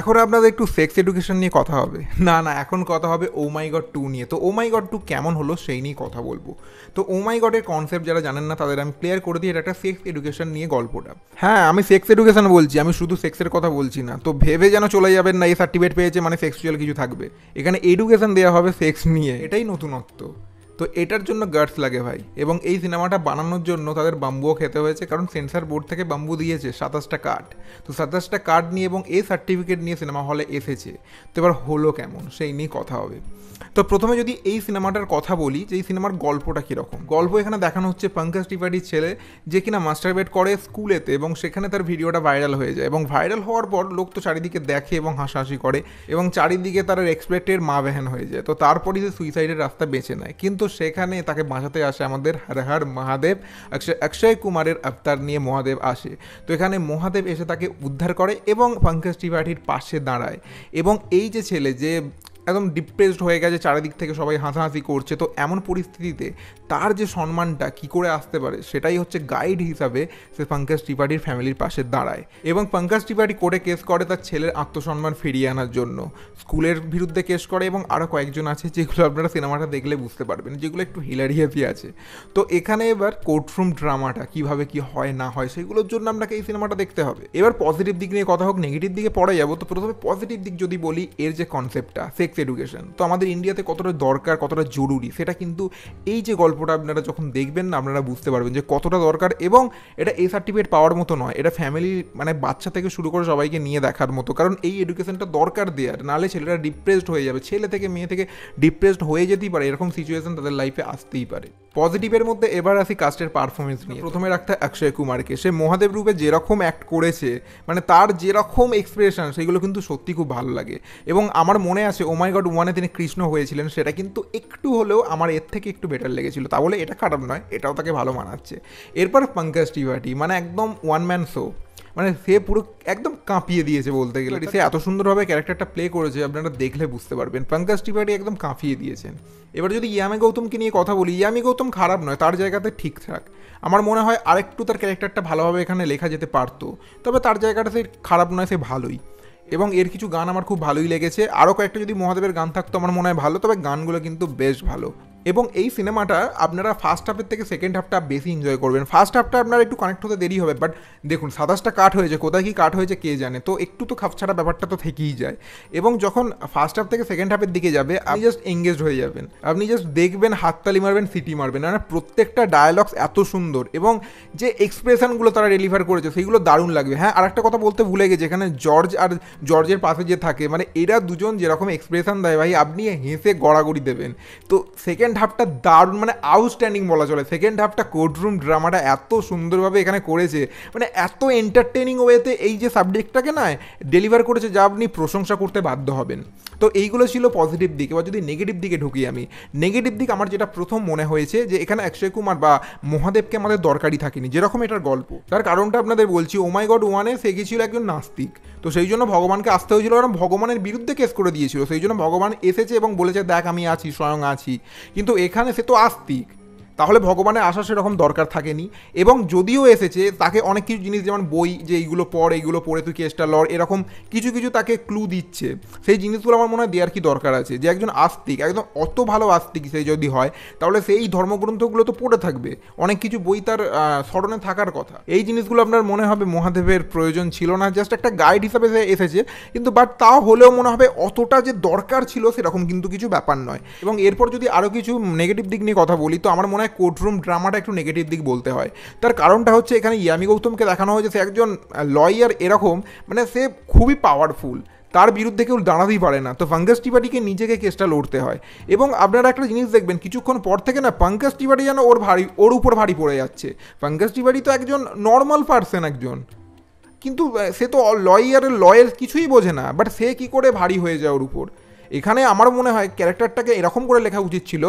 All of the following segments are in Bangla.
এখন আপনাদের একটু সেক্স এডুকেশন নিয়ে কথা হবে না না এখন কথা হবে ও মাই গড টু নিয়ে তো ও মাই গড টু কেমন হলো সেই নিয়ে কথা বলবো তো ও মাই গডের কনসেপ্ট যারা জানেন না তাদের আমি ক্লিয়ার করে দিই এটা একটা সেক্স এডুকেশন নিয়ে গল্পটা হ্যাঁ আমি সেক্স এডুকেশন বলছি আমি শুধু সেক্সের কথা বলছি না তো ভেবে যেন চলে যাবেন না এই সার্টিফিকেট পেয়েছে মানে সেক্সুয়াল কিছু থাকবে এখানে এডুকেশন দেওয়া হবে সেক্স নিয়ে এটাই নতুনত্ব তো এটার জন্য গার্ডস লাগে ভাই এবং এই সিনেমাটা বানানোর জন্য তাদের বাম্বুও খেতে হয়েছে কারণ সেন্সার বোর্ড থেকে বাম্বু দিয়েছে সাতাশটা কার্ড তো সাতাশটা কার্ড নিয়ে এবং এই সার্টিফিকেট নিয়ে সিনেমা হলে এসেছে তো এবার হলো কেমন সেই নিয়ে কথা হবে তো প্রথমে যদি এই সিনেমাটার কথা বলি যে এই সিনেমার গল্পটা কীরকম গল্প এখানে দেখানো হচ্ছে পঙ্কজ ত্রিপাঠীর ছেলে যে কিনা মাস্টার বেড করে স্কুলেতে এবং সেখানে তার ভিডিওটা ভাইরাল হয়ে যায় এবং ভাইরাল হওয়ার পর লোক তো চারিদিকে দেখে এবং হাসাহাসি করে এবং চারিদিকে তার এক্সপেক্টের মা বেহান হয়ে যায় তো তারপরই সে সুইসাইডের রাস্তা বেছে নেয় কিন্তু সেখানে তাকে বাঁচাতে আসে আমাদের হর মহাদেব অক্ষয় অক্ষয় কুমারের আবতার নিয়ে মহাদেব আসে তো এখানে মহাদেব এসে তাকে উদ্ধার করে এবং পঙ্কজ ত্রিপাঠীর পাশে দাঁড়ায় এবং এই যে ছেলে যে একদম ডিপ্রেসড হয়ে গেছে চারিদিক থেকে সবাই হাসাহাসি করছে তো এমন পরিস্থিতিতে তার যে সম্মানটা কি করে আসতে পারে সেটাই হচ্ছে গাইড হিসাবে সে পঙ্কাজ ত্রিপাঠীর ফ্যামিলির পাশে দাঁড়ায় এবং পঙ্কাজ ত্রিপাঠী কোর্টে কেস করে তার ছেলের আত্মসম্মান ফিরিয়ে আনার জন্য স্কুলের বিরুদ্ধে কেস করে এবং আরও কয়েকজন আছে যেগুলো আপনারা সিনেমাটা দেখলে বুঝতে পারবেন যেগুলো একটু হিলারিয়াসি আছে তো এখানে এবার কোর্টরুম ড্রামাটা কিভাবে কি হয় না হয় সেগুলোর জন্য আপনাকে এই সিনেমাটা দেখতে হবে এবার পজিটিভ দিক নিয়ে কথা হোক নেগেটিভ দিকে পড়ে যাবো তো প্রথমে পজিটিভ দিক যদি বলি এর যে কনসেপ্টটা সেক্স এডুকেশন তো আমাদের ইন্ডিয়াতে কতটা দরকার কতটা জরুরি সেটা কিন্তু এই যে গল্পটা আপনারা যখন দেখবেন না আপনারা বুঝতে পারবেন যে কতটা দরকার এবং এটা এ সার্টিফিকেট পাওয়ার মতো নয় এটা ফ্যামিলি মানে বাচ্চা থেকে শুরু করে সবাইকে নিয়ে দেখার মতো কারণ এই এডুকেশনটা দরকার দেওয়ার নাহলে ছেলেরা ডিপ্রেসড হয়ে যাবে ছেলে থেকে মেয়ে থেকে ডিপ্রেসড হয়ে যেতেই পারে এরকম সিচুয়েশন তাদের লাইফে আসতেই পারে পজিটিভের মধ্যে এবার আসি কাস্টের পারফরমেন্স নিয়ে প্রথমে রাখতে অক্ষয় কুমারকে সে মহাদেব রূপে যেরকম অ্যাক্ট করেছে মানে তার যেরকম এক্সপ্রেশন সেগুলো কিন্তু সত্যি খুব ভালো লাগে এবং আমার মনে আছে ওমাই oh গড ওয়ানে তিনি কৃষ্ণ হয়েছিলেন সেটা কিন্তু একটু হলেও আমার এর থেকে একটু বেটার লেগেছিল তা বলে এটা খারাপ নয় এটাও তাকে ভালো মানাচ্ছে এরপর পঙ্কজ টিভাটি মানে একদম ওয়ান ম্যান শো মানে সে পুরো একদম কাঁপিয়ে দিয়েছে বলতে গেলে সে এত সুন্দরভাবে ক্যারেক্টারটা প্লে করেছে আপনারা দেখলে বুঝতে পারবেন পঙ্কজ ত্রিপাঠী একদম কাঁপিয়ে দিয়েছেন এবার যদি ইয়ামি গৌতমকে নিয়ে কথা বলি ইয়ামি গৌতম খারাপ নয় তার জায়গাতে ঠিকঠাক আমার মনে হয় আরেকটু তার ক্যারেক্টারটা ভালোভাবে এখানে লেখা যেতে পারতো তবে তার জায়গাটা সে খারাপ নয় সে ভালোই এবং এর কিছু গান আমার খুব ভালোই লেগেছে আরও কয়েকটা যদি মহাদেবের গান থাকতো আমার মনে হয় ভালো তবে গানগুলো কিন্তু বেশ ভালো এবং এই সিনেমাটা আপনারা ফার্স্ট হাফের থেকে সেকেন্ড হাফটা বেশি এনজয় করবেন ফার্স্ট হাফটা আপনার একটু কানেক্ট হতে দেরি হবে বাট দেখুন সাতাশটা কাট হয়েছে কোথায় কি কাট হয়েছে কে জানে তো একটু তো খাপ ছাড়া ব্যাপারটা তো থেকেই যায় এবং যখন ফার্স্ট হাফ থেকে সেকেন্ড হাফের দিকে যাবে আপনি জাস্ট এঙ্গেজ হয়ে যাবেন আপনি জাস্ট দেখবেন হাততালি মারবেন সিটি মারবেন মানে প্রত্যেকটা ডায়ালগস এত সুন্দর এবং যে এক্সপ্রেশনগুলো তারা ডেলিভার করেছে সেগুলো দারুণ লাগবে হ্যাঁ আর একটা কথা বলতে ভুলে গেছে এখানে জর্জ আর জর্জের পাশে যে থাকে মানে এরা দুজন যেরকম এক্সপ্রেশন দেয় ভাই আপনি হেসে গড়াগড়ি দেবেন তো সেকেন্ড হাফটা দারুণ মানে আউটস্ট্যান্ডিং বলা চলে সেকেন্ড হাফটা কোর্টরুম ড্রামাটা এত সুন্দরভাবে এখানে করেছে মানে এত এন্টারটেনিং ওয়েতে এই যে সাবজেক্টটাকে না ডেলিভার করেছে যা আপনি প্রশংসা করতে বাধ্য হবেন তো এইগুলো ছিল পজিটিভ দিক এবার যদি নেগেটিভ দিকে ঢুকি আমি নেগেটিভ দিক আমার যেটা প্রথম মনে হয়েছে যে এখানে অক্ষয় কুমার বা মহাদেবকে আমাদের দরকারই থাকেনি যেরকম এটার গল্প তার কারণটা আপনাদের বলছি ওমাই গড ওয়ানে সে গেছিল একজন নাস্তিক তো সেই জন্য ভগবানকে আসতে হয়েছিল কারণ ভগবানের বিরুদ্ধে কেস করে দিয়েছিল সেই জন্য ভগবান এসেছে এবং বলেছে দেখ আমি আছি স্বয়ং আছি কিন্তু এখানে সে তো আস্তিক তাহলে ভগবানের আসা সেরকম দরকার থাকেনি এবং যদিও এসেছে তাকে অনেক কিছু জিনিস যেমন বই যে এইগুলো পড় এইগুলো পড়ে তুই কেসটা লড় এরকম কিছু কিছু তাকে ক্লু দিচ্ছে সেই জিনিসগুলো আমার মনে হয় দেওয়ার কি দরকার আছে যে একজন আস্তিক একদম অত ভালো আস্তিক সে যদি হয় তাহলে সেই ধর্মগ্রন্থগুলো তো পড়ে থাকবে অনেক কিছু বই তার স্মরণে থাকার কথা এই জিনিসগুলো আপনার মনে হবে মহাদেবের প্রয়োজন ছিল না জাস্ট একটা গাইড হিসাবে সে এসেছে কিন্তু বাট তা হলেও মনে হবে অতটা যে দরকার ছিল সেরকম কিন্তু কিছু ব্যাপার নয় এবং এরপর যদি আরও কিছু নেগেটিভ দিক নিয়ে কথা বলি তো আমার মনে হয় হয় কোর্টরুম ড্রামাটা একটু নেগেটিভ দিক বলতে হয় তার কারণটা হচ্ছে এখানে ইয়ামি গৌতমকে দেখানো হয়েছে সে একজন লয়ার এরকম মানে সে খুবই পাওয়ারফুল তার বিরুদ্ধে কেউ দাঁড়াতেই পারে না তো পাঙ্কাজ ত্রিপাঠীকে নিজেকে কেসটা লড়তে হয় এবং আপনারা একটা জিনিস দেখবেন কিছুক্ষণ পর থেকে না পাঙ্কাজ ত্রিপাঠী যেন ওর ভারী ওর উপর ভারী পড়ে যাচ্ছে পাঙ্কাজ ত্রিপাঠী তো একজন নর্মাল পার্সন একজন কিন্তু সে তো লয়ারের লয়ের কিছুই বোঝে না বাট সে কী করে ভারী হয়ে যায় ওর উপর এখানে আমার মনে হয় ক্যারেক্টারটাকে এরকম করে লেখা উচিত ছিল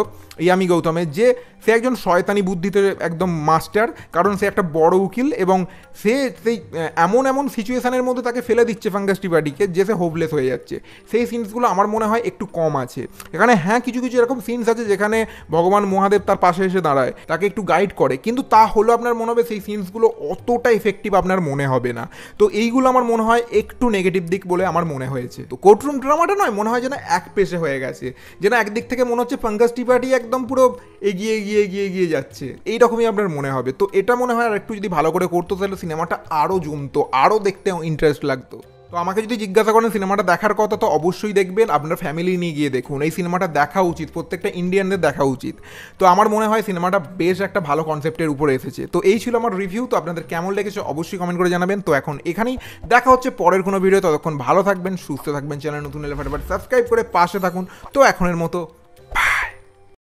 ইয়ামি গৌতমের যে সে একজন শয়তানি বুদ্ধিতে একদম মাস্টার কারণ সে একটা বড় উকিল এবং সে সেই এমন এমন সিচুয়েশানের মধ্যে তাকে ফেলে দিচ্ছে ফাঙ্গাস ত্রিপাঠীকে যে সে হোপলেস হয়ে যাচ্ছে সেই সিনসগুলো আমার মনে হয় একটু কম আছে এখানে হ্যাঁ কিছু কিছু এরকম সিনস আছে যেখানে ভগবান মহাদেব তার পাশে এসে দাঁড়ায় তাকে একটু গাইড করে কিন্তু তা হলো আপনার মনে হবে সেই সিনসগুলো অতটা ইফেক্টিভ আপনার মনে হবে না তো এইগুলো আমার মনে হয় একটু নেগেটিভ দিক বলে আমার মনে হয়েছে তো কোর্টরুম ড্রামাটা নয় মনে হয় যেন এক পেশে হয়ে গেছে যেন একদিক থেকে মনে হচ্ছে পঙ্কজ ত্রিপাঠি একদম পুরো এগিয়ে এগিয়ে এগিয়ে এগিয়ে যাচ্ছে এইরকমই আপনার মনে হবে তো এটা মনে হয় আর একটু যদি ভালো করে করতো তাহলে সিনেমাটা আরও জমতো আরও দেখতে ইন্টারেস্ট লাগতো তো আমাকে যদি জিজ্ঞাসা করেন সিনেমাটা দেখার কথা তো অবশ্যই দেখবেন আপনার ফ্যামিলি নিয়ে গিয়ে দেখুন এই সিনেমাটা দেখা উচিত প্রত্যেকটা ইন্ডিয়ানদের দেখা উচিত তো আমার মনে হয় সিনেমাটা বেশ একটা ভালো কনসেপ্টের উপরে এসেছে তো এই ছিল আমার রিভিউ তো আপনাদের কেমন লেগেছে অবশ্যই কমেন্ট করে জানাবেন তো এখন এখানেই দেখা হচ্ছে পরের কোনো ভিডিও ততক্ষণ ভালো থাকবেন সুস্থ থাকবেন চ্যানেল নতুন এলে সাবস্ক্রাইব করে পাশে থাকুন তো এখনের মতো